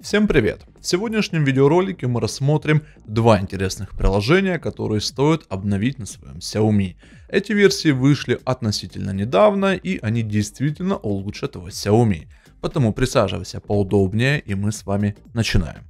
Всем привет! В сегодняшнем видеоролике мы рассмотрим два интересных приложения, которые стоит обновить на своем Xiaomi. Эти версии вышли относительно недавно и они действительно улучшат твой Xiaomi. Поэтому присаживайся поудобнее и мы с вами начинаем.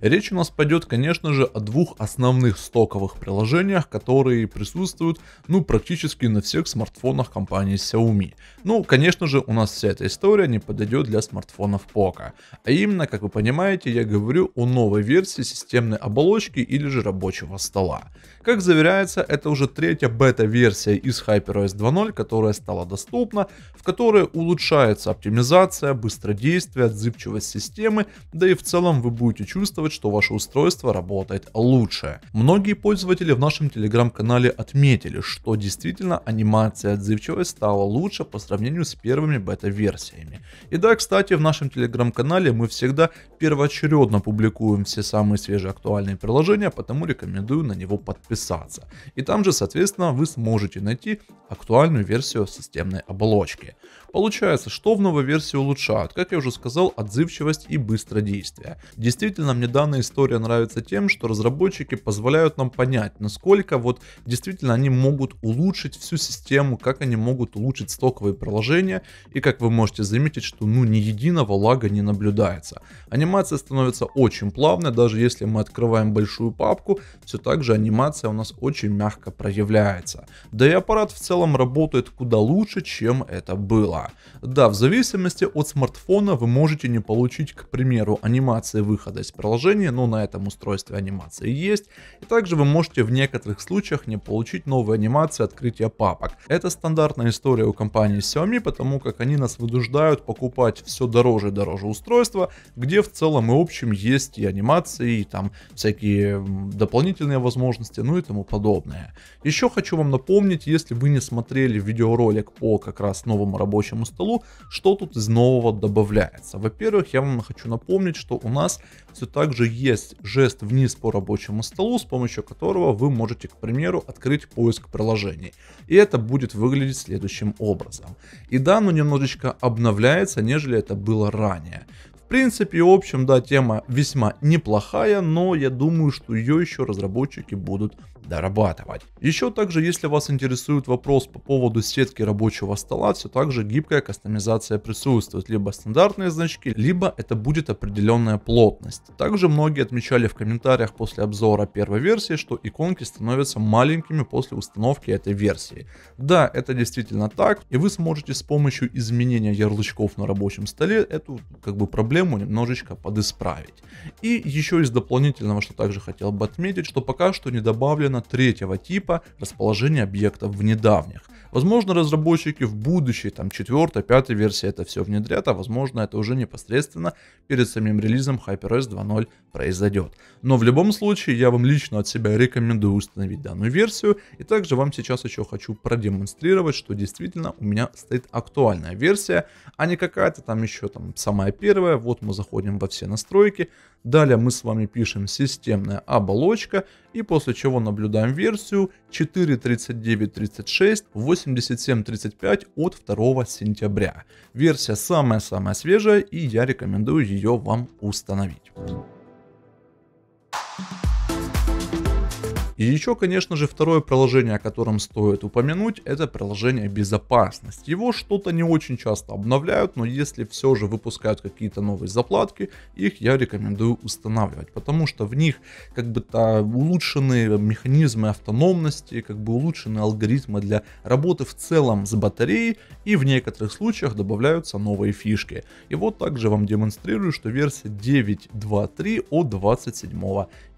Речь у нас пойдет, конечно же, о двух основных стоковых приложениях, которые присутствуют, ну, практически на всех смартфонах компании Xiaomi. Ну, конечно же, у нас вся эта история не подойдет для смартфонов Poco. А именно, как вы понимаете, я говорю о новой версии системной оболочки или же рабочего стола. Как заверяется, это уже третья бета-версия из HyperOS 2.0, которая стала доступна, в которой улучшается оптимизация, быстродействие, отзывчивость системы, да и в целом вы будете чувствовать, показывает, что ваше устройство работает лучше. Многие пользователи в нашем телеграм-канале отметили, что действительно анимация отзывчивость стала лучше по сравнению с первыми бета-версиями. И да, кстати, в нашем телеграм-канале мы всегда первоочередно публикуем все самые свежие актуальные приложения, потому рекомендую на него подписаться. И там же, соответственно, вы сможете найти актуальную версию системной оболочки. Получается, что в новой версии улучшают? Как я уже сказал, отзывчивость и быстродействие. Действительно, мне даже данная история нравится тем, что разработчики позволяют нам понять, насколько вот действительно они могут улучшить всю систему, как они могут улучшить стоковые приложения, и как вы можете заметить, что ну ни единого лага не наблюдается. Анимация становится очень плавной, даже если мы открываем большую папку, все так же анимация у нас очень мягко проявляется. Да и аппарат в целом работает куда лучше, чем это было. Да, в зависимости от смартфона вы можете не получить, к примеру, анимации выхода из приложения, изображение, но на этом устройстве анимации есть. И также вы можете в некоторых случаях не получить новые анимации открытия папок. Это стандартная история у компании Xiaomi, потому как они нас вынуждают покупать все дороже и дороже устройства, где в целом и общем есть и анимации, и там всякие дополнительные возможности, ну и тому подобное. Еще хочу вам напомнить, если вы не смотрели видеоролик по как раз новому рабочему столу, что тут из нового добавляется. Во-первых, я вам хочу напомнить, что у нас все так же также есть жест вниз по рабочему столу, с помощью которого вы можете, к примеру, открыть поиск приложений. И это будет выглядеть следующим образом. И да, оно немножечко обновляется, нежели это было ранее принципе, в общем, да, тема весьма неплохая, но я думаю, что ее еще разработчики будут дорабатывать. Еще также, если вас интересует вопрос по поводу сетки рабочего стола, все так же гибкая кастомизация присутствует. Либо стандартные значки, либо это будет определенная плотность. Также многие отмечали в комментариях после обзора первой версии, что иконки становятся маленькими после установки этой версии. Да, это действительно так, и вы сможете с помощью изменения ярлычков на рабочем столе эту как бы проблему проблему немножечко подисправить. И еще из дополнительного, что также хотел бы отметить, что пока что не добавлено третьего типа расположения объектов в недавних. Возможно, разработчики в будущей, там, четвертой, пятой версии это все внедрят, а возможно, это уже непосредственно перед самим релизом HyperOS 2.0 произойдет. Но в любом случае, я вам лично от себя рекомендую установить данную версию, и также вам сейчас еще хочу продемонстрировать, что действительно у меня стоит актуальная версия, а не какая-то там еще там самая первая, вот мы заходим во все настройки. Далее мы с вами пишем системная оболочка. И после чего наблюдаем версию 4.39.36.87.35 от 2 сентября. Версия самая-самая свежая и я рекомендую ее вам установить. И еще, конечно же, второе приложение, о котором стоит упомянуть, это приложение безопасность. Его что-то не очень часто обновляют, но если все же выпускают какие-то новые заплатки, их я рекомендую устанавливать, потому что в них как бы то улучшены механизмы автономности, как бы улучшены алгоритмы для работы в целом с батареей и в некоторых случаях добавляются новые фишки. И вот также вам демонстрирую, что версия 9.2.3 от 27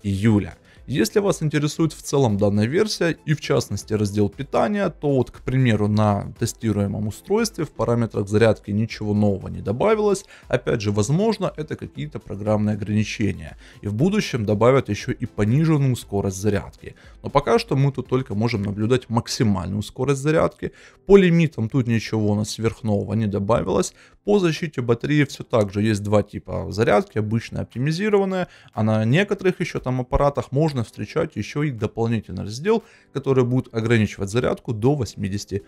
июля. Если вас интересует в целом данная версия и в частности раздел питания, то вот, к примеру, на тестируемом устройстве в параметрах зарядки ничего нового не добавилось. Опять же, возможно, это какие-то программные ограничения. И в будущем добавят еще и пониженную скорость зарядки. Но пока что мы тут только можем наблюдать максимальную скорость зарядки. По лимитам тут ничего у нас сверхнового не добавилось. По защите батареи все так же есть два типа зарядки, обычная оптимизированная, а на некоторых еще там аппаратах можно встречать еще и дополнительный раздел, который будет ограничивать зарядку до 80%.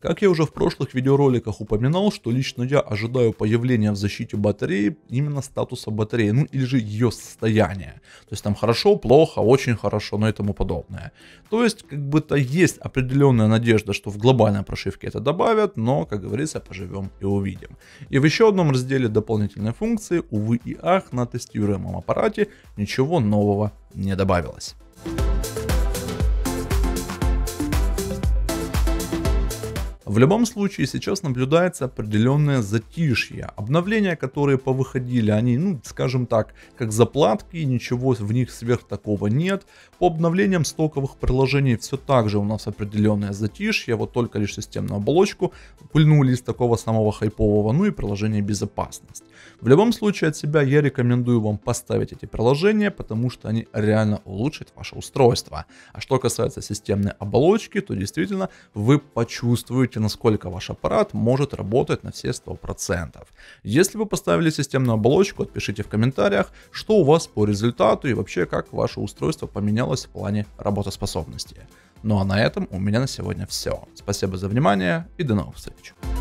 Как я уже в прошлых видеороликах упоминал, что лично я ожидаю появления в защите батареи именно статуса батареи, ну или же ее состояния. То есть там хорошо, плохо, очень хорошо, но ну и тому подобное. То есть как бы-то есть определенная надежда, что в глобальной прошивке это добавят, но, как говорится, поживем и увидим увидим. И в еще одном разделе дополнительной функции, увы и ах, на тестируемом эм аппарате ничего нового не добавилось. В любом случае сейчас наблюдается определенное затишье. Обновления, которые повыходили, они, ну, скажем так, как заплатки, ничего в них сверх такого нет. По обновлениям стоковых приложений все так же у нас определенное затишье, вот только лишь системную оболочку пыльнули из такого самого хайпового, ну и приложение безопасность. В любом случае от себя я рекомендую вам поставить эти приложения, потому что они реально улучшат ваше устройство. А что касается системной оболочки, то действительно вы почувствуете насколько ваш аппарат может работать на все 100%. Если вы поставили системную оболочку, отпишите в комментариях, что у вас по результату и вообще как ваше устройство поменялось в плане работоспособности. Ну а на этом у меня на сегодня все. Спасибо за внимание и до новых встреч.